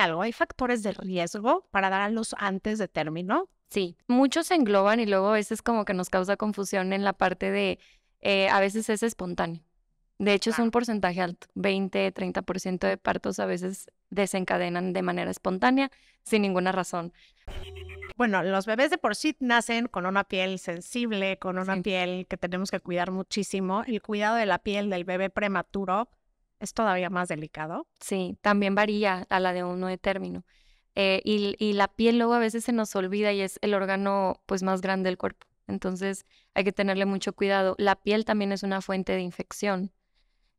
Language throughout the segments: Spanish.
algo, ¿hay factores de riesgo para dar a los antes de término? Sí, muchos se engloban y luego a veces como que nos causa confusión en la parte de, eh, a veces es espontáneo. De hecho, es un porcentaje alto, 20, 30% de partos a veces desencadenan de manera espontánea, sin ninguna razón. Bueno, los bebés de por sí nacen con una piel sensible, con una piel que tenemos que cuidar muchísimo. El cuidado de la piel del bebé prematuro es todavía más delicado. Sí, también varía a la de uno de término. Eh, y, la piel luego a veces se nos olvida y es el órgano pues más grande del cuerpo. Entonces hay que tenerle mucho cuidado. La piel también es una fuente de infección.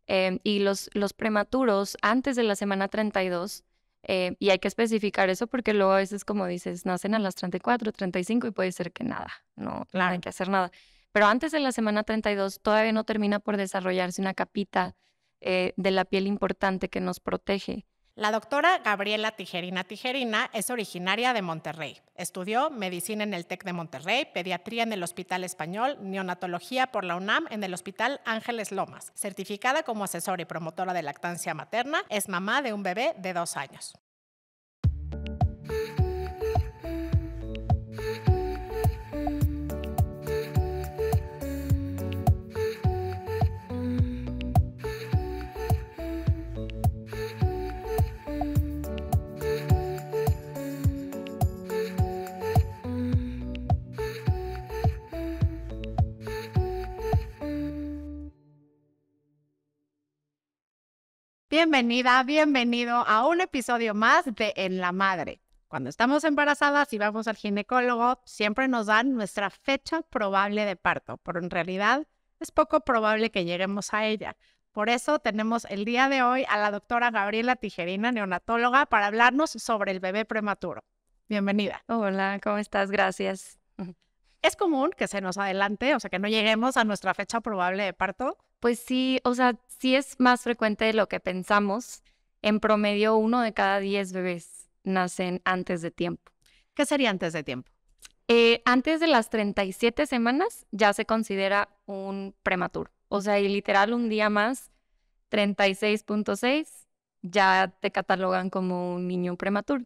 Em, y los, los prematuros antes de la semana 32, eh, y hay que especificar eso porque luego a veces, como dices, nacen a las 34, 35 y puede ser que nada, no, claro. no hay que hacer nada. Pero antes de la semana 32 todavía no termina por desarrollarse una capita eh, de la piel importante que nos protege. La doctora Gabriela Tijerina Tijerina es originaria de Monterrey. Estudió medicina en el TEC de Monterrey, pediatría en el Hospital Español, neonatología por la UNAM en el Hospital Ángeles Lomas. Certificada como asesora y promotora de lactancia materna, es mamá de un bebé de dos años. Bienvenida, bienvenido a un episodio más de En la Madre. Cuando estamos embarazadas y vamos al ginecólogo, siempre nos dan nuestra fecha probable de parto, pero en realidad es poco probable que lleguemos a ella. Por eso tenemos el día de hoy a la doctora Gabriela Tijerina, neonatóloga, para hablarnos sobre el bebé prematuro. Bienvenida. Hola, ¿cómo estás? Gracias. Es común que se nos adelante, o sea, que no lleguemos a nuestra fecha probable de parto. Pues sí, o sea, sí es más frecuente de lo que pensamos. En promedio, uno de cada diez bebés nacen antes de tiempo. ¿Qué sería antes de tiempo? Eh, antes de las 37 semanas ya se considera un prematuro. O sea, y literal un día más, 36.6, ya te catalogan como un niño prematuro.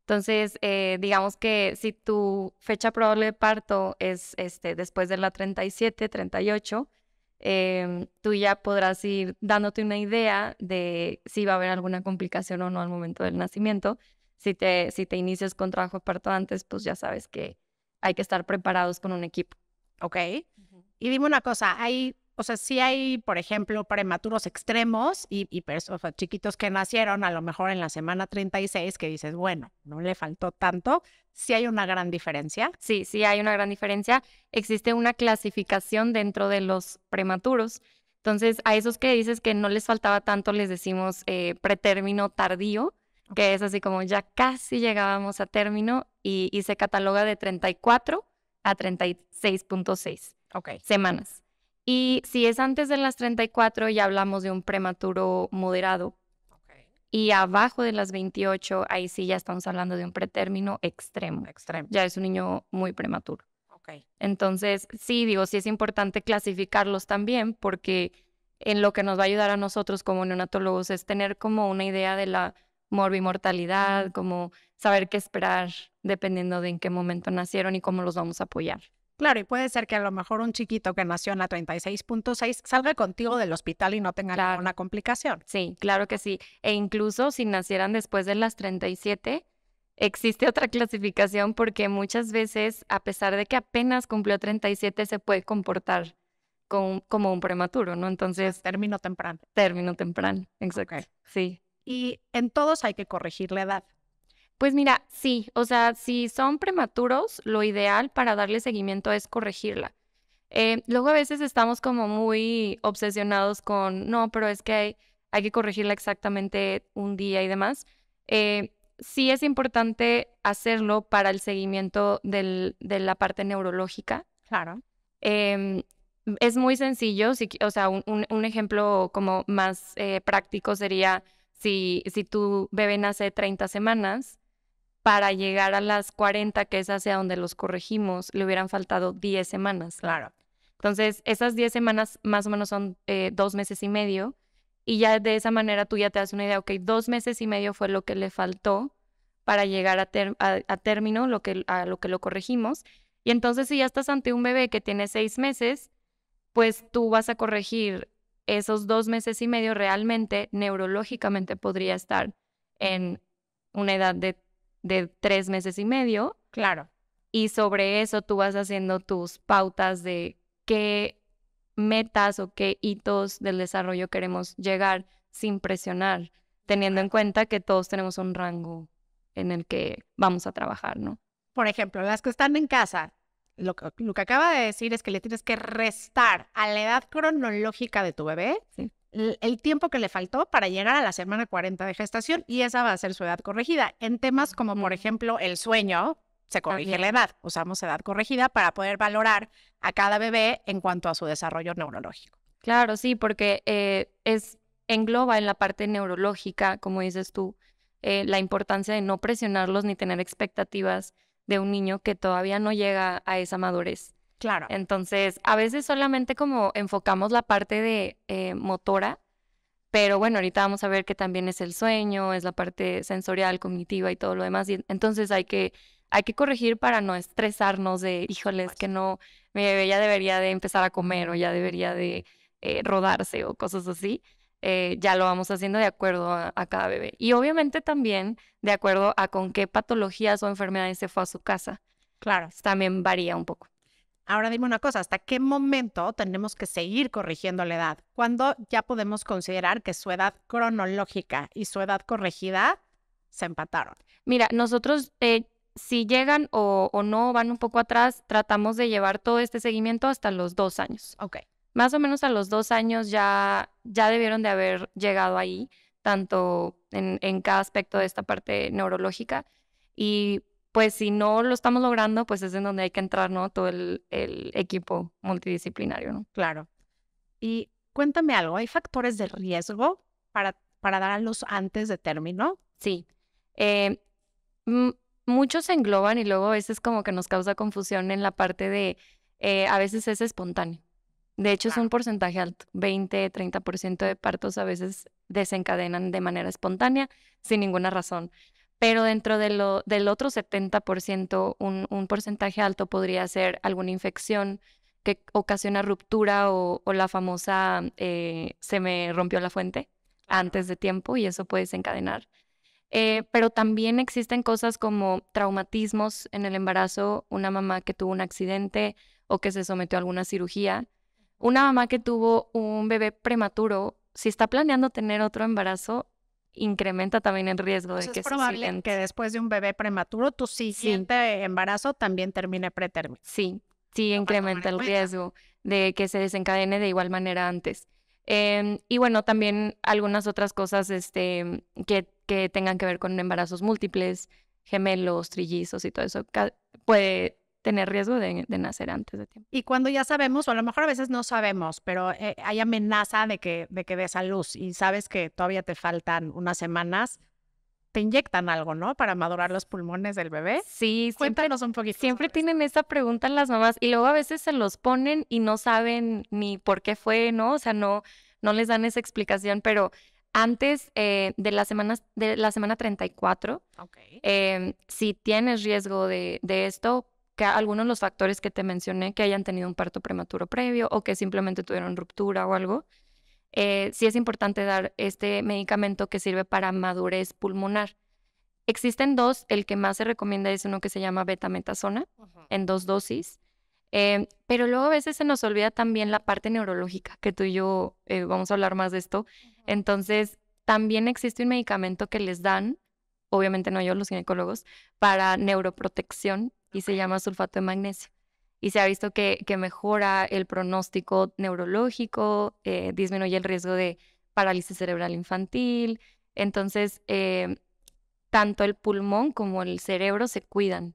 Entonces, eh, digamos que si tu fecha probable de parto es este, después de la 37, 38, Em, tú ya podrás ir dándote una idea de si va a haber alguna complicación o no al momento del nacimiento. Si te, si te inicias con trabajo parto antes, pues ya sabes que hay que estar preparados con un equipo. Ok. Y dime una cosa, ¿hay o sea, si hay, por ejemplo, prematuros extremos y, pues, chiquitos que nacieron a lo mejor en la semana 36 que dices, bueno, no le faltó tanto. Si hay una gran diferencia. Sí, sí hay una gran diferencia. Existe una clasificación dentro de los prematuros. Entonces, a esos que dices que no les faltaba tanto, les decimos eh, pretérmino tardío, que es así como ya casi llegábamos a término y, se cataloga de 34 a 36.6 okay. semanas. Y si es antes de las 34, ya hablamos de un prematuro moderado. Y abajo de las 28, ahí sí ya estamos hablando de un pretérmino extremo. Extremo. Ya es un niño muy prematuro. Entonces, sí, digo, sí es importante clasificarlos también porque en lo que nos va a ayudar a nosotros como neonatólogos es tener como una idea de la morbimortalidad, como saber qué esperar dependiendo de en qué momento nacieron y cómo los vamos a apoyar. Claro, y puede ser que a lo mejor un chiquito que nació en la 36.6 salga contigo del hospital y no tenga ninguna complicación. Sí, claro que sí. E incluso si nacieran después de las 37, existe otra clasificación porque muchas veces, a pesar de que apenas cumplió 37, se puede comportar como un prematuro, ¿no? Ah, Entonces... Término temprano. Término temprano, exacto. Sí. Y en todos hay que corregir la edad. Pues mira, sí, o sea, si son prematuros, lo ideal para darle seguimiento es corregirla. Eh, luego a veces estamos como muy obsesionados con, no, pero es que hay, que corregirla exactamente un día y demás. Eh, sí es importante hacerlo para el seguimiento de la parte neurológica. Claro. Em, es muy sencillo, o sea, un, ejemplo como más eh, práctico sería si, si tu bebé nace 30 semanas, para llegar a las 40, que es hacia donde los corregimos, le hubieran faltado 10 semanas. Claro. Entonces, esas 10 semanas más o menos son eh, dos meses y medio. Y ya de esa manera tú ya te das una idea, ok, dos meses y medio fue lo que le faltó para llegar a, a, término lo que, a lo que lo corregimos. Y entonces si ya estás ante un bebé que tiene seis meses, pues tú vas a corregir esos dos meses y medio realmente, neurológicamente podría estar en una edad de de tres meses y medio. Claro. Y sobre eso tú vas haciendo tus pautas de qué metas o qué hitos del desarrollo queremos llegar sin presionar, teniendo en cuenta que todos tenemos un rango en el que vamos a trabajar, ¿no? Por ejemplo, las que están en casa, lo, lo que acaba de decir es que le tienes que restar a la edad cronológica de tu bebé sí el tiempo que le faltó para llegar a la semana 40 de gestación y esa va a ser su edad corregida. En temas como, por ejemplo, el sueño, se corrige la edad. Usamos edad corregida para poder valorar a cada bebé en cuanto a su desarrollo neurológico. Claro, sí, porque eh, es engloba en la parte neurológica, como dices tú, eh, la importancia de no presionarlos ni tener expectativas de un niño que todavía no llega a esa madurez. Claro. Entonces, a veces solamente como enfocamos la parte de eh, motora, pero bueno, ahorita vamos a ver que también es el sueño, es la parte sensorial, cognitiva y todo lo demás. entonces hay que, hay que corregir para no estresarnos de, híjoles, que no, mi bebé ya debería de empezar a comer o ya debería de eh, rodarse o cosas así. Eh, ya lo vamos haciendo de acuerdo a, cada bebé. Y obviamente también de acuerdo a con qué patologías o enfermedades se fue a su casa. Claro. También varía un poco. Ahora dime una cosa, ¿hasta qué momento tenemos que seguir corrigiendo la edad? ¿Cuándo ya podemos considerar que su edad cronológica y su edad corregida se empataron? Mira, nosotros eh, si llegan o, no van un poco atrás, tratamos de llevar todo este seguimiento hasta los dos años. Ok. Más o menos a los dos años ya, ya debieron de haber llegado ahí, tanto en, en cada aspecto de esta parte neurológica. Y pues si no lo estamos logrando, pues es en donde hay que entrar, ¿no? Todo el, equipo multidisciplinario, ¿no? Claro. Y cuéntame algo, ¿hay factores de riesgo para, para dar a los antes de término? Sí. Eh, muchos se engloban y luego a veces como que nos causa confusión en la parte de, eh, a veces es espontáneo. De hecho, es un porcentaje alto, 20, 30% de partos a veces desencadenan de manera espontánea, sin ninguna razón pero dentro del otro 70%, un, porcentaje alto podría ser alguna infección que ocasiona ruptura o, la famosa eh, se me rompió la fuente antes de tiempo y eso puede desencadenar. Eh, pero también existen cosas como traumatismos en el embarazo, una mamá que tuvo un accidente o que se sometió a alguna cirugía, una mamá que tuvo un bebé prematuro, si está planeando tener otro embarazo, incrementa también el riesgo de que es probable que después de un bebé prematuro tu siguiente siente embarazo también termine pretérmino. Sí, sí incrementa el riesgo de que se desencadene de igual manera antes. Em, y bueno, también algunas otras cosas este, que, que tengan que ver con embarazos múltiples, gemelos, trillizos y todo eso puede tener riesgo de, nacer antes de tiempo. Y cuando ya sabemos, o a lo mejor a veces no sabemos, pero eh, hay amenaza de que, de que des a luz y sabes que todavía te faltan unas semanas, te inyectan algo, ¿no? Para madurar los pulmones del bebé. Sí, cuéntanos siempre, un poquito. Siempre tienen esa pregunta las mamás y luego a veces se los ponen y no saben ni por qué fue, ¿no? O sea, no, no les dan esa explicación, pero antes eh, de, la semana, de la semana 34, si tienes riesgo de, de esto, que algunos de los factores que te mencioné, que hayan tenido un parto prematuro previo o que simplemente tuvieron ruptura o algo, eh, sí es importante dar este medicamento que sirve para madurez pulmonar. Existen dos, el que más se recomienda es uno que se llama betametasona, en dos dosis. Eh, pero luego a veces se nos olvida también la parte neurológica, que tú y yo eh, vamos a hablar más de esto. Entonces, también existe un medicamento que les dan obviamente no yo, los ginecólogos, para neuroprotección y se llama sulfato de magnesio. Y se ha visto que, que mejora el pronóstico neurológico, eh, disminuye el riesgo de parálisis cerebral infantil. Entonces, eh, tanto el pulmón como el cerebro se cuidan.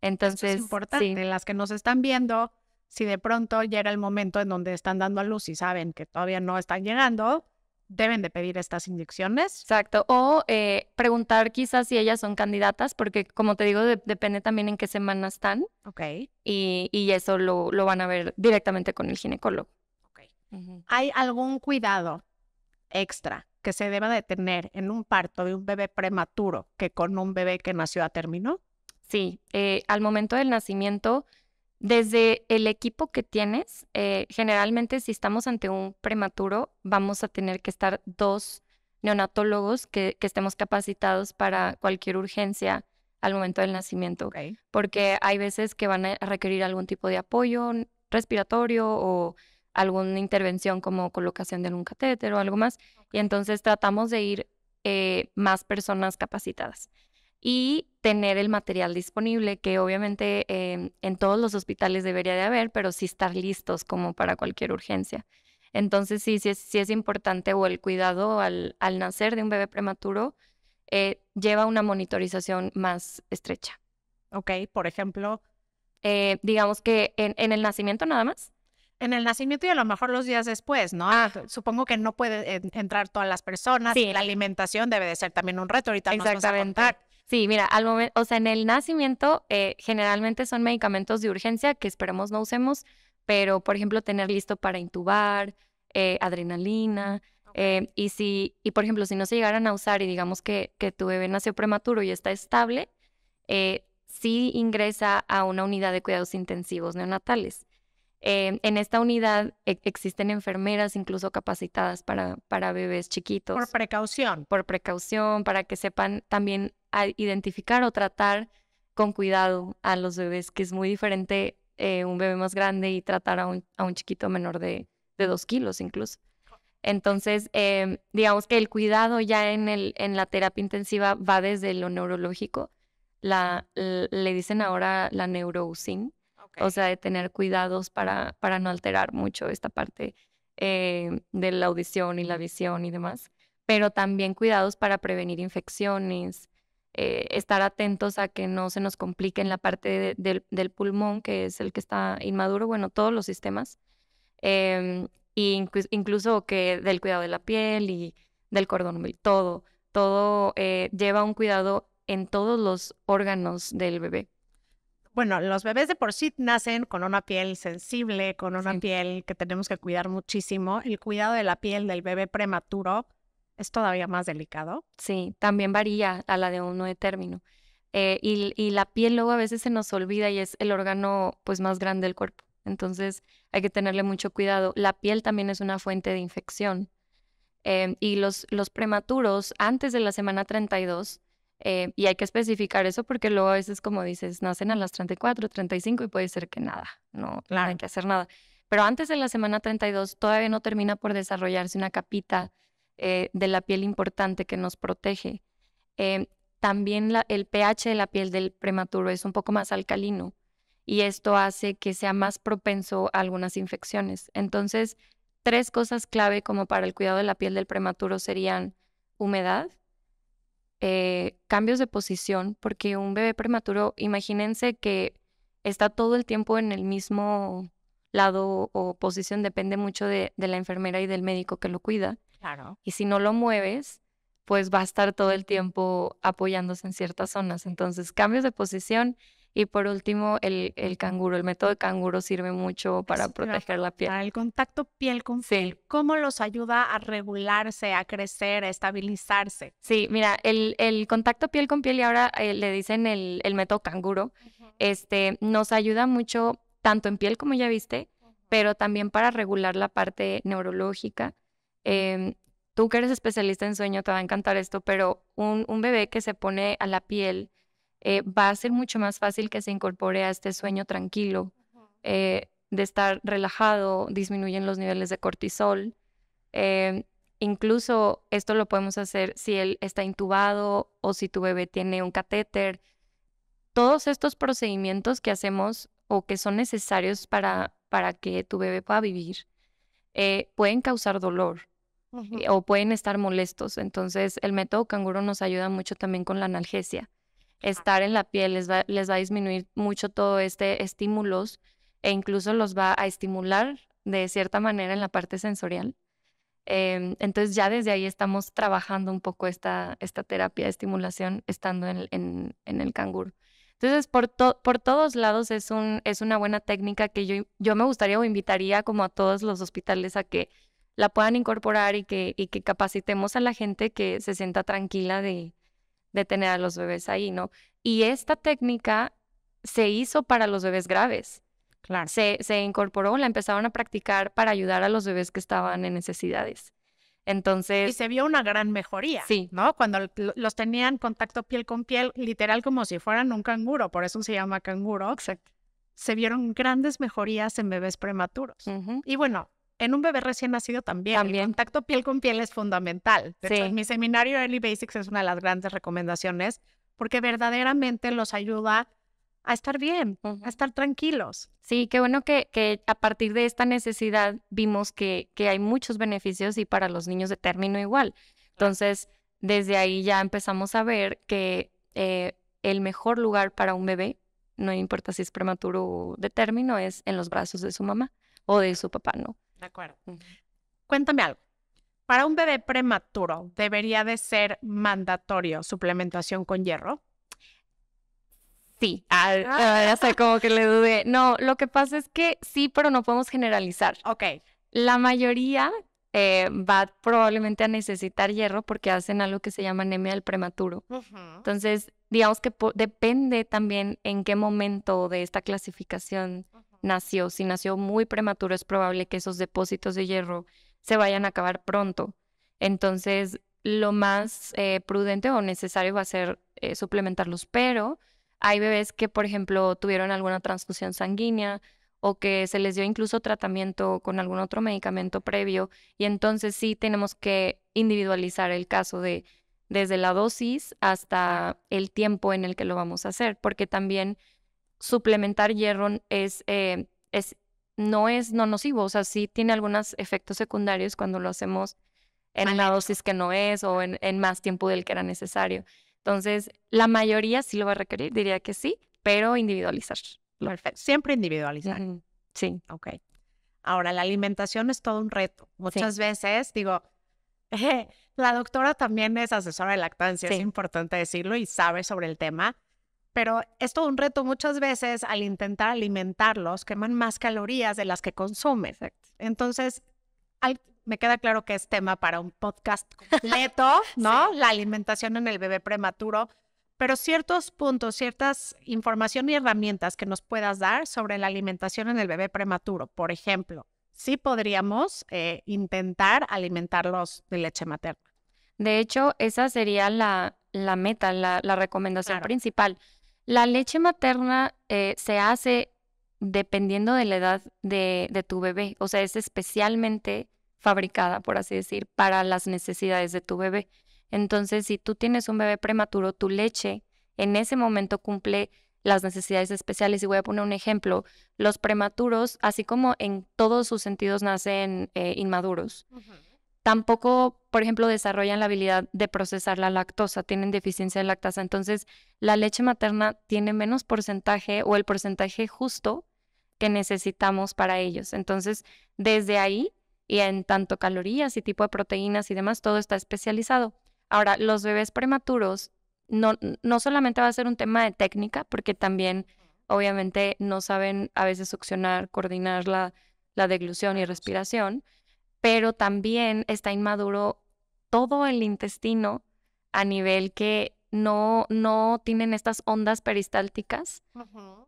Entonces, Eso importante. Las que nos están viendo, si de pronto ya era el momento en donde están dando a luz y saben que todavía no están llegando, deben de pedir estas inyecciones. Exacto. O eh, preguntar quizás si ellas son candidatas, porque como te digo, depende también en qué semana están. Ok. Y, eso lo, van a ver directamente con el ginecólogo. Ok. ¿Hay algún cuidado extra que se deba de tener en un parto de un bebé prematuro que con un bebé que nació a término? Sí. Eh, al momento del nacimiento desde el equipo que tienes, eh, generalmente si estamos ante un prematuro, vamos a tener que estar dos neonatólogos que, estemos capacitados para cualquier urgencia al momento del nacimiento, porque hay veces que van a requerir algún tipo de apoyo respiratorio o alguna intervención como colocación de un catéter o algo más, y entonces tratamos de ir eh, más personas capacitadas y tener el material disponible, que obviamente em, en todos los hospitales debería de haber, pero sí estar listos como para cualquier urgencia. Entonces sí, sí es, importante o el cuidado al, al nacer de un bebé prematuro eh, lleva una monitorización más estrecha. Ok, por ejemplo. Eh, digamos que en, el nacimiento nada más. En el nacimiento y a lo mejor los días después, ¿no? Ah. Supongo que no puede entrar todas las personas. Sí. La alimentación debe de ser también un reto. Ahorita Exactamente. Sí, mira, al momento, o sea, en el nacimiento eh, generalmente son medicamentos de urgencia que esperemos no usemos, pero por ejemplo tener listo para intubar, eh, adrenalina. Eh, y si, y por ejemplo, si no se llegaran a usar y digamos que, que tu bebé nació prematuro y está estable, eh, sí ingresa a una unidad de cuidados intensivos neonatales. Eh, en esta unidad e-, existen enfermeras incluso capacitadas para, para bebés chiquitos. Por precaución. Por precaución, para que sepan también identificar o tratar con cuidado a los bebés, que es muy diferente eh, un bebé más grande y tratar a un, a un chiquito menor de, dos kilos incluso. Entonces, eh, digamos que el cuidado ya en, el, en la terapia intensiva va desde lo neurológico. La, le dicen ahora la neurousin, o sea, de tener cuidados para, para no alterar mucho esta parte eh, de la audición y la visión y demás. Pero también cuidados para prevenir infecciones, eh, estar atentos a que no se nos complique en la parte del pulmón, que es el que está inmaduro, bueno, todos los sistemas. Em, e incluso que del cuidado de la piel y del cordón umbilical, todo, todo eh, lleva un cuidado en todos los órganos del bebé bueno, los bebés de por sí nacen con una piel sensible, con una piel que tenemos que cuidar muchísimo. El cuidado de la piel del bebé prematuro es todavía más delicado. Sí, también varía a la de uno de término. Eh, y, la piel luego a veces se nos olvida y es el órgano pues más grande del cuerpo. Entonces hay que tenerle mucho cuidado. La piel también es una fuente de infección. Em, y los, los prematuros antes de la semana 32 eh, y hay que especificar eso porque luego a veces, como dices, nacen a las 34, 35 y puede ser que nada, no, claro. hay que hacer nada. Pero antes de la semana 32 todavía no termina por desarrollarse una capita eh, de la piel importante que nos protege. Em, también el pH de la piel del prematuro es un poco más alcalino y esto hace que sea más propenso a algunas infecciones. Entonces, tres cosas clave como para el cuidado de la piel del prematuro serían humedad, eh, cambios de posición, porque un bebé prematuro, imagínense que está todo el tiempo en el mismo lado o posición, depende mucho de, la enfermera y del médico que lo cuida. Claro. Y si no lo mueves, pues va a estar todo el tiempo apoyándose en ciertas zonas. Entonces, cambios de posición, y por último, el, el canguro. El método de canguro sirve mucho para proteger la piel. El contacto piel con piel. ¿Cómo los ayuda a regularse, a crecer, a estabilizarse? Sí, mira, el, el contacto piel con piel y ahora eh, le dicen el, método canguro, este, nos ayuda mucho tanto en piel como ya viste, pero también para regular la parte neurológica. Em, tú que eres especialista en sueño, te va a encantar esto, pero un, un bebé que se pone a la piel eh, va a ser mucho más fácil que se incorpore a este sueño tranquilo, eh, de estar relajado, disminuyen los niveles de cortisol. Eh, incluso esto lo podemos hacer si él está intubado o si tu bebé tiene un catéter. Todos estos procedimientos que hacemos o que son necesarios para, para que tu bebé pueda vivir pueden causar dolor o pueden estar molestos. Entonces, el método canguro nos ayuda mucho también con la analgesia estar en la piel les va, a disminuir mucho todo este estímulos e incluso los va a estimular de cierta manera en la parte sensorial. Em, entonces ya desde ahí estamos trabajando un poco esta, esta terapia de estimulación estando en, el canguro. Entonces, por, por todos lados es, un, es una buena técnica que yo, yo me gustaría o invitaría como a todos los hospitales a que la puedan incorporar y que, y que capacitemos a la gente que se sienta tranquila de, de tener a los bebés ahí, ¿no? Y esta técnica se hizo para los bebés graves. Claro. Se, se incorporó, la empezaron a practicar para ayudar a los bebés que estaban en necesidades. Entonces. Y se vio una gran mejoría. Sí. ¿No? Cuando los tenían contacto piel con piel, literal como si fueran un canguro, por eso se llama canguro. Exacto. Se vieron grandes mejorías en bebés prematuros. Y bueno, en un bebé recién nacido también. El contacto piel con piel es fundamental. mi seminario Early Basics es una de las grandes recomendaciones porque verdaderamente los ayuda a estar bien, a estar tranquilos. Sí, qué bueno que, a partir de esta necesidad vimos que, hay muchos beneficios y para los niños de término igual. Entonces, desde ahí ya empezamos a ver que eh, el mejor lugar para un bebé, no importa si es prematuro o de término, es en los brazos de su mamá o de su papá, ¿no? De acuerdo. Cuéntame algo. Para un bebé prematuro, ¿debería de ser mandatorio suplementación con hierro? Sí. Ah. Eh, como que le dudé. No, lo que pasa es que sí, pero no podemos generalizar. Ok. La mayoría eh, va probablemente a necesitar hierro porque hacen algo que se llama anemia del prematuro. Entonces, digamos que depende también en qué momento de esta clasificación nació. Si nació muy prematuro, es probable que esos depósitos de hierro se vayan a acabar pronto. Entonces, lo más eh, prudente o necesario va a ser eh, suplementarlos, pero hay bebés que, por ejemplo, tuvieron alguna transfusión sanguínea o que se les dio incluso tratamiento con algún otro medicamento previo y entonces sí tenemos que individualizar el caso de desde la dosis hasta el tiempo en el que lo vamos a hacer, porque también suplementar hierro es, eh, es, no es no nocivo, o sea, sí tiene algunos efectos secundarios cuando lo hacemos en una la dosis que no es o en, más tiempo del que era necesario. Entonces, la mayoría sí lo va a requerir, diría que sí, pero individualizar. Perfecto. Siempre individualizar. Sí. Ok. Ahora, la alimentación es todo un reto. Muchas veces digo, la doctora también es asesora de lactancia, es importante decirlo y sabe sobre el tema pero es todo un reto. Muchas veces al intentar alimentarlos, queman más calorías de las que consumen. Entonces, me queda claro que es tema para un podcast completo, ¿no? La alimentación en el bebé prematuro. Pero ciertos puntos, ciertas información y herramientas que nos puedas dar sobre la alimentación en el bebé prematuro. Por ejemplo, sí podríamos eh, intentar alimentarlos de leche materna. De hecho, esa sería la, meta, la, recomendación principal. La leche materna eh, se hace dependiendo de la edad de, tu bebé, o sea, es especialmente fabricada, por así decir, para las necesidades de tu bebé. Entonces, si tú tienes un bebé prematuro, tu leche en ese momento cumple las necesidades especiales. Y voy a poner un ejemplo. Los prematuros, así como en todos sus sentidos nacen eh, inmaduros, Tampoco, por ejemplo, desarrollan la habilidad de procesar la lactosa, tienen deficiencia de lactasa. Entonces, la leche materna tiene menos porcentaje o el porcentaje justo que necesitamos para ellos. Entonces, desde ahí, y en tanto calorías y tipo de proteínas y demás, todo está especializado. Ahora, los bebés prematuros, no, solamente va a ser un tema de técnica, porque también obviamente no saben a veces succionar, coordinar la, la deglución y respiración, pero también está inmaduro todo el intestino a nivel que no, no tienen estas ondas peristálticas,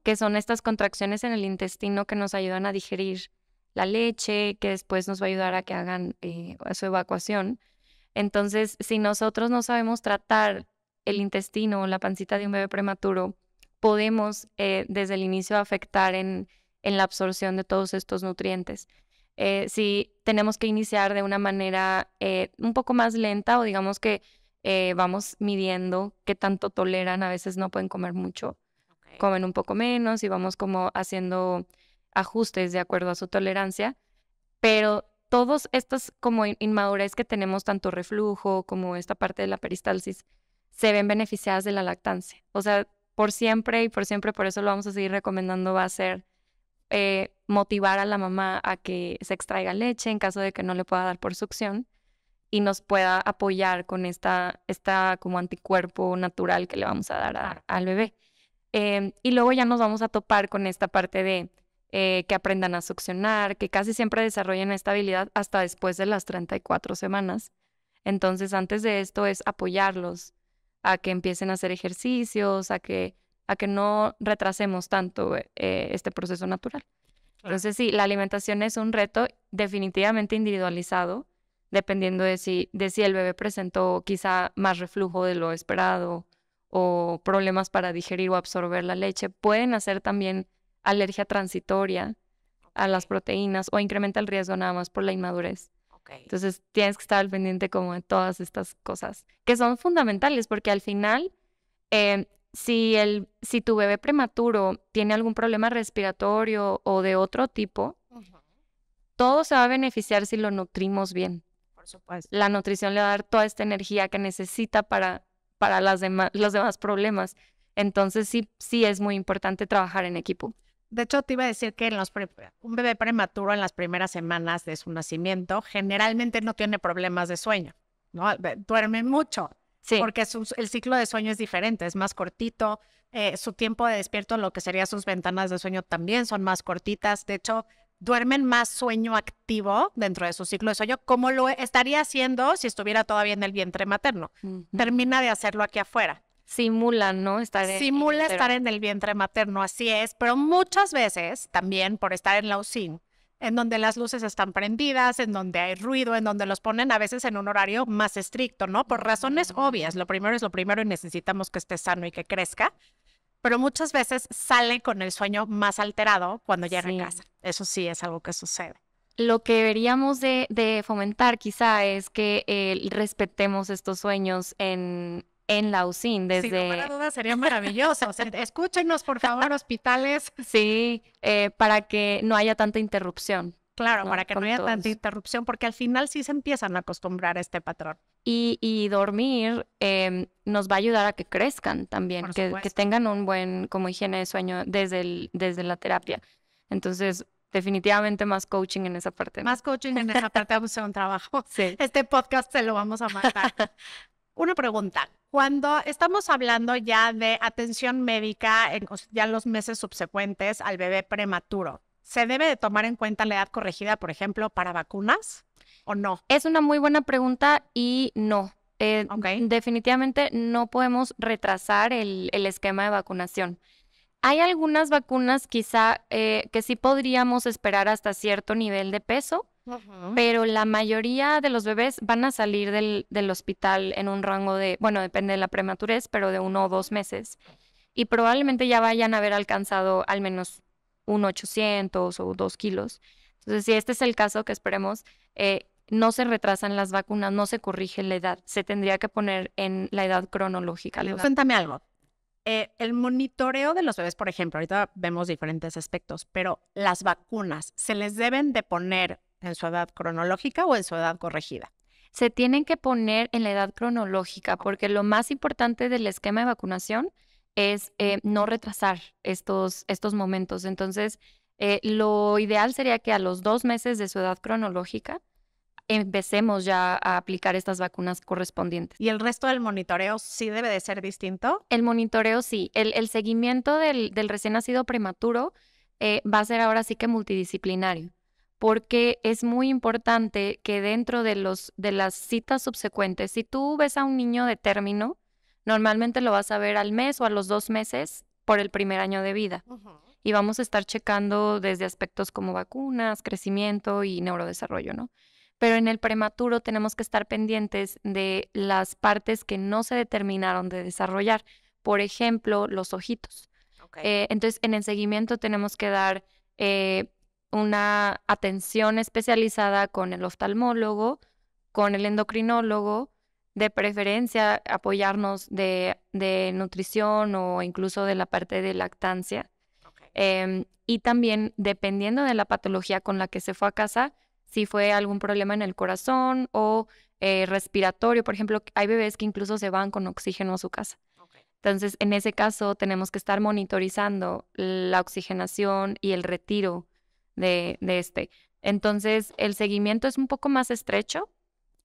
que son estas contracciones en el intestino que nos ayudan a digerir la leche, que después nos va a ayudar a que hagan eh, su evacuación. Entonces, si nosotros no sabemos tratar el intestino o la pancita de un bebé prematuro, podemos eh, desde el inicio afectar en, en, la absorción de todos estos nutrientes. Eh, si tenemos que iniciar de una manera eh, un poco más lenta o digamos que eh, vamos midiendo qué tanto toleran, a veces no pueden comer mucho, comen un poco menos y vamos como haciendo ajustes de acuerdo a su tolerancia, pero todas estas como inmadurez que tenemos, tanto reflujo como esta parte de la peristalsis, se ven beneficiadas de la lactancia. O sea, por siempre y por siempre, por eso lo vamos a seguir recomendando, va a ser eh, motivar a la mamá a que se extraiga leche en caso de que no le pueda dar por succión y nos pueda apoyar con esta, esta como anticuerpo natural que le vamos a dar al bebé. Em, y luego ya nos vamos a topar con esta parte de eh, que aprendan a succionar, que casi siempre desarrollan esta habilidad hasta después de las 34 semanas. Entonces, antes de esto es apoyarlos a que empiecen a hacer ejercicios, a que a que no retrasemos tanto eh, eh, este proceso natural. Entonces, sí, la alimentación es un reto definitivamente individualizado, dependiendo de si, de si el bebé presentó quizá más reflujo de lo esperado o problemas para digerir o absorber la leche. Pueden hacer también alergia transitoria a las proteínas o incrementa el riesgo nada más por la inmadurez. Entonces tienes que estar al pendiente como de todas estas cosas que son fundamentales porque al final em, si, el, si tu bebé prematuro tiene algún problema respiratorio o de otro tipo, todo se va a beneficiar si lo nutrimos bien. Por supuesto. La nutrición le va a dar toda esta energía que necesita para, para las los demás problemas. Entonces sí, sí es muy importante trabajar en equipo. De hecho, te iba a decir que un bebé prematuro en las primeras semanas de su nacimiento generalmente no tiene problemas de sueño, ¿no? Duerme mucho. Porque el ciclo de sueño es diferente, es más cortito. Eh, su tiempo de despierto, lo que serían sus ventanas de sueño, también son más cortitas. De hecho, duermen más sueño activo dentro de su ciclo de sueño, como lo estaría haciendo si estuviera todavía en el vientre materno. Termina de hacerlo aquí afuera. Simula, ¿no? Simula estar en el vientre materno, así es, pero muchas veces también por estar en la usina en donde las luces están prendidas, en donde hay ruido, en donde los ponen a veces en un horario más estricto, ¿no? Por razones obvias. Lo primero es lo primero y necesitamos que esté sano y que crezca. Pero muchas veces sale con el sueño más alterado cuando llega a casa. Eso sí es algo que sucede. Lo que deberíamos de, fomentar quizá es que eh, respetemos estos sueños en, en la USIN desde... Sin sería maravilloso. sea, escúchenos, por favor, hospitales. Sí, eh, para que no haya tanta interrupción. Claro, para que no haya tanta interrupción, porque al final sí se empiezan a acostumbrar a este patrón. Y, dormir em, nos va a ayudar a que crezcan también, que, tengan un buen como higiene de sueño desde, desde la terapia. Entonces, definitivamente más coaching en esa parte. Más coaching en esa parte, vamos a un trabajo. Sí. Este podcast se lo vamos a matar. Una pregunta, cuando estamos hablando ya de atención médica en ya los meses subsecuentes al bebé prematuro, ¿se debe de tomar en cuenta la edad corregida, por ejemplo, para vacunas o no? Es una muy buena pregunta y no. Eh, definitivamente no podemos retrasar el esquema de vacunación. Hay algunas vacunas quizá eh, que sí podríamos esperar hasta cierto nivel de peso, pero la mayoría de los bebés van a salir del, hospital en un rango de, bueno, depende de la prematurez, pero de uno o dos meses. Y probablemente ya vayan a haber alcanzado al menos un 800 o dos kilos. Entonces, si este es el caso que esperemos, eh, no se retrasan las vacunas, no se corrige la edad, se tendría que poner en la edad cronológica. Cuéntame algo. Eh, el monitoreo de los bebés, por ejemplo, ahorita vemos diferentes aspectos, pero las vacunas, ¿se les deben de poner en su edad cronológica o en su edad corregida? Se tienen que poner en la edad cronológica porque lo más importante del esquema de vacunación es eh, no retrasar estos, estos momentos. Entonces, eh, lo ideal sería que a los dos meses de su edad cronológica empecemos ya a aplicar estas vacunas correspondientes. ¿Y el resto del monitoreo sí debe de ser distinto? El monitoreo sí. El, seguimiento del, recién nacido prematuro eh, va a ser ahora sí que multidisciplinario, porque es muy importante que dentro de, los, de las citas subsecuentes, si tú ves a un niño de término, normalmente lo vas a ver al mes o a los dos meses por el primer año de vida. Y vamos a estar checando desde aspectos como vacunas, crecimiento y neurodesarrollo, ¿no? pero en el prematuro tenemos que estar pendientes de las partes que no se determinaron de desarrollar, por ejemplo, los ojitos. Eh, entonces, en el seguimiento tenemos que dar eh, una atención especializada con el oftalmólogo, con el endocrinólogo, de preferencia apoyarnos de, nutrición o incluso de la parte de lactancia. Em, y también, dependiendo de la patología con la que se fue a casa, si fue algún problema en el corazón o eh, respiratorio. Por ejemplo, hay bebés que incluso se van con oxígeno a su casa. Entonces, en ese caso, tenemos que estar monitorizando la oxigenación y el retiro de, este. Entonces, el seguimiento es un poco más estrecho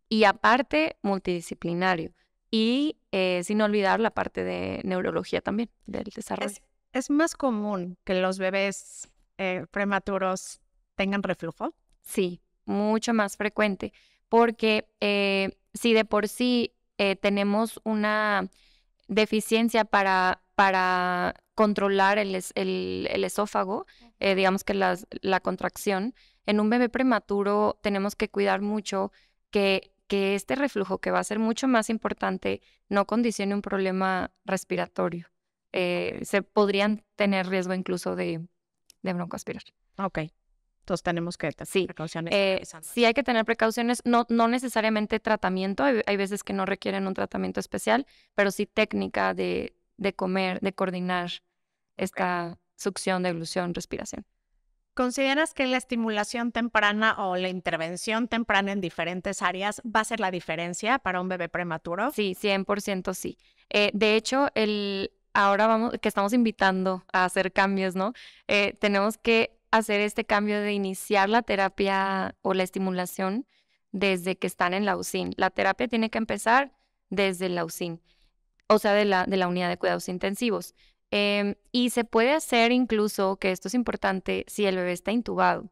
y aparte multidisciplinario. Y eh, sin olvidar la parte de neurología también, del desarrollo. Es, más común que los bebés eh, prematuros tengan reflujo. Sí, mucho más frecuente, porque eh, si de por sí eh, tenemos una deficiencia para, para controlar el, el, esófago, eh, digamos que la contracción, en un bebé prematuro tenemos que cuidar mucho que, que este reflujo, que va a ser mucho más importante, no condicione un problema respiratorio. se podrían tener riesgo incluso de, de broncoaspirar. Ok. Entonces tenemos que tener sí. precauciones. Eh, sí, hay que tener precauciones, no, no necesariamente tratamiento, hay, veces que no requieren un tratamiento especial, pero sí técnica de, comer, de coordinar esta succión, deglución, respiración. ¿Consideras que la estimulación temprana o la intervención temprana en diferentes áreas va a ser la diferencia para un bebé prematuro? Sí, 100% sí. Eh, de hecho, el, ahora vamos, que estamos invitando a hacer cambios, ¿no? Eh, tenemos que hacer este cambio de iniciar la terapia o la estimulación desde que están en la UCIN. La terapia tiene que empezar desde la UCIN, o sea, de la, de la unidad de cuidados intensivos. Em, y se puede hacer incluso, que esto es importante, si el bebé está intubado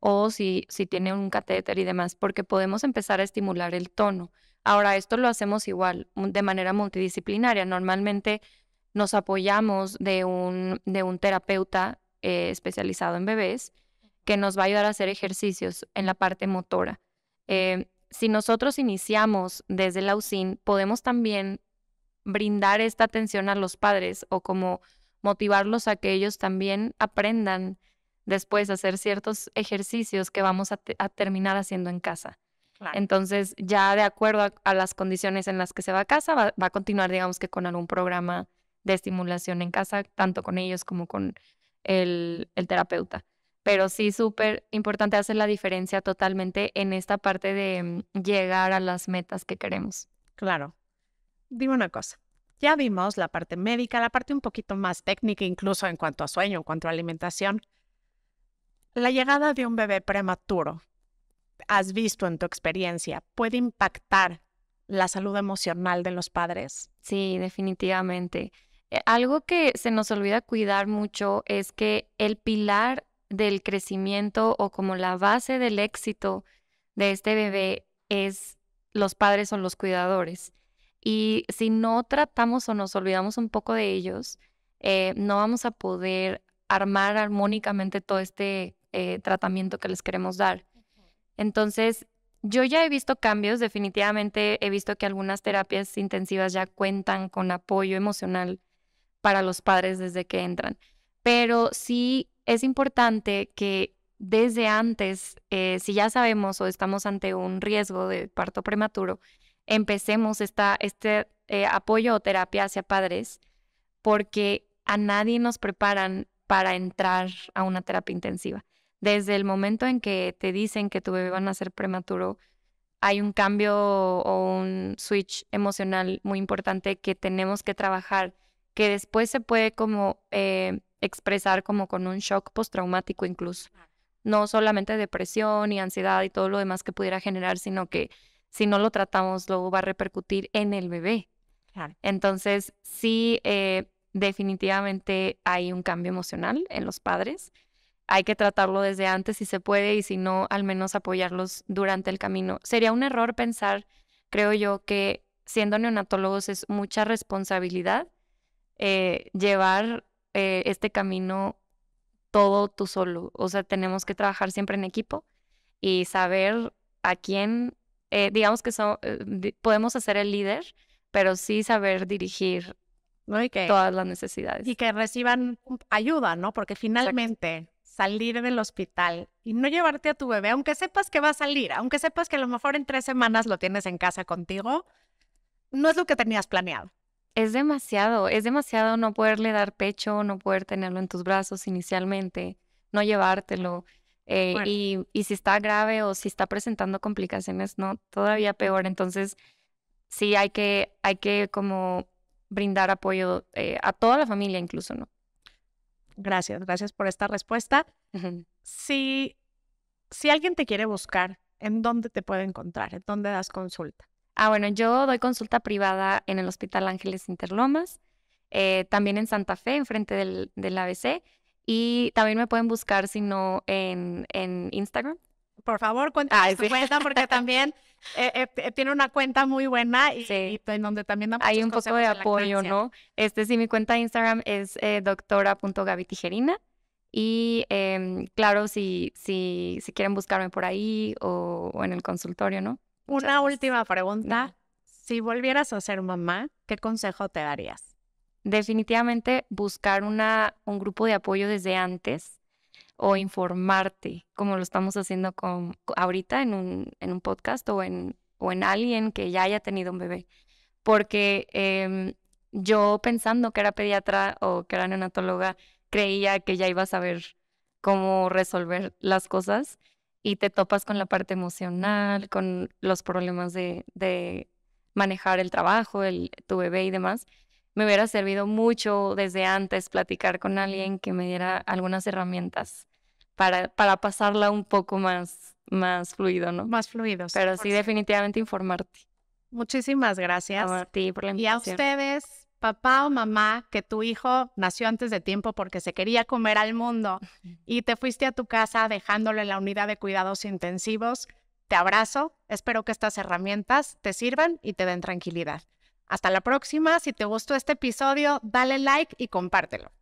o si, si tiene un catéter y demás, porque podemos empezar a estimular el tono. Ahora, esto lo hacemos igual, de manera multidisciplinaria. Normalmente nos apoyamos de un, de un terapeuta eh, especializado en bebés que nos va a ayudar a hacer ejercicios en la parte motora. Eh, si nosotros iniciamos desde la USIN, podemos también brindar esta atención a los padres o como motivarlos a que ellos también aprendan después a hacer ciertos ejercicios que vamos a, terminar haciendo en casa. Entonces, ya de acuerdo a, las condiciones en las que se va a casa, va, a continuar, digamos que con algún programa de estimulación en casa, tanto con ellos como con el, terapeuta. Pero sí, súper importante hacer la diferencia totalmente en esta parte de mm, llegar a las metas que queremos. Claro. Dime una cosa. Ya vimos la parte médica, la parte un poquito más técnica, incluso en cuanto a sueño, en cuanto a alimentación. La llegada de un bebé prematuro, has visto en tu experiencia, puede impactar la salud emocional de los padres. Sí, definitivamente. Eh, algo que se nos olvida cuidar mucho es que el pilar del crecimiento o como la base del éxito de este bebé es los padres o los cuidadores. Y si no tratamos o nos olvidamos un poco de ellos, eh, no vamos a poder armar armónicamente todo este eh, tratamiento que les queremos dar. Entonces, yo ya he visto cambios, definitivamente he visto que algunas terapias intensivas ya cuentan con apoyo emocional para los padres desde que entran. Pero sí es importante que desde antes, eh, si ya sabemos o estamos ante un riesgo de parto prematuro, empecemos esta, este eh, apoyo o terapia hacia padres, porque a nadie nos preparan para entrar a una terapia intensiva. Desde el momento en que te dicen que tu bebé va a nacer prematuro, hay un cambio o un switch emocional muy importante que tenemos que trabajar que después se puede como eh, expresar como con un shock postraumático incluso. No solamente depresión y ansiedad y todo lo demás que pudiera generar, sino que si no lo tratamos luego va a repercutir en el bebé. Entonces, sí, eh, definitivamente hay un cambio emocional en los padres. Hay que tratarlo desde antes si se puede y si no, al menos apoyarlos durante el camino. Sería un error pensar, creo yo, que siendo neonatólogos es mucha responsabilidad eh, llevar eh, este camino todo tú solo. O sea, tenemos que trabajar siempre en equipo y saber a quién, eh, digamos que son, podemos hacer el líder, pero sí saber dirigir todas las necesidades. Y que reciban ayuda, ¿no? Porque finalmente salir del hospital y no llevarte a tu bebé, aunque sepas que va a salir, aunque sepas que a lo mejor en tres semanas lo tienes en casa contigo, no es lo que tenías planeado es demasiado, es demasiado no poderle dar pecho, no poder tenerlo en tus brazos inicialmente, no llevártelo. Eh, y, si está grave o si está presentando complicaciones, no, todavía peor. Entonces, sí hay que, hay que como brindar apoyo eh, a toda la familia incluso, ¿no? Gracias, gracias por esta respuesta. si, si alguien te quiere buscar, ¿en dónde te puede encontrar? ¿En dónde das consulta? Ah, bueno, yo doy consulta privada en el Hospital Ángeles Interlomas, eh, también en Santa Fe, enfrente del, ABC, y también me pueden buscar, si no, en, en Instagram, por favor, cuéntanos ah, sí. cuenta porque también eh, eh, tiene una cuenta muy buena y, en donde también hay un poco de apoyo, ¿no? Este sí, mi cuenta de Instagram es eh, tijerina. y em, claro, si, si, si quieren buscarme por ahí o en el consultorio, ¿no? Una última pregunta. Si volvieras a ser mamá, ¿qué consejo te darías? Definitivamente buscar una, un grupo de apoyo desde antes o informarte, como lo estamos haciendo con, ahorita en un, en un podcast o en, o en alguien que ya haya tenido un bebé. Porque em, yo pensando que era pediatra o que era neonatóloga, creía que ya iba a saber cómo resolver las cosas y te topas con la parte emocional, con los problemas de, de manejar el trabajo, el, tu bebé y demás, me hubiera servido mucho desde antes platicar con alguien que me diera algunas herramientas para, para pasarla un poco más, más fluido, ¿no? Más fluido. Pero sí, definitivamente informarte. Muchísimas gracias. A ti por la invitación. Y a ustedes papá o mamá que tu hijo nació antes de tiempo porque se quería comer al mundo y te fuiste a tu casa dejándolo en la unidad de cuidados intensivos, te abrazo, espero que estas herramientas te sirvan y te den tranquilidad. Hasta la próxima, si te gustó este episodio, dale like y compártelo.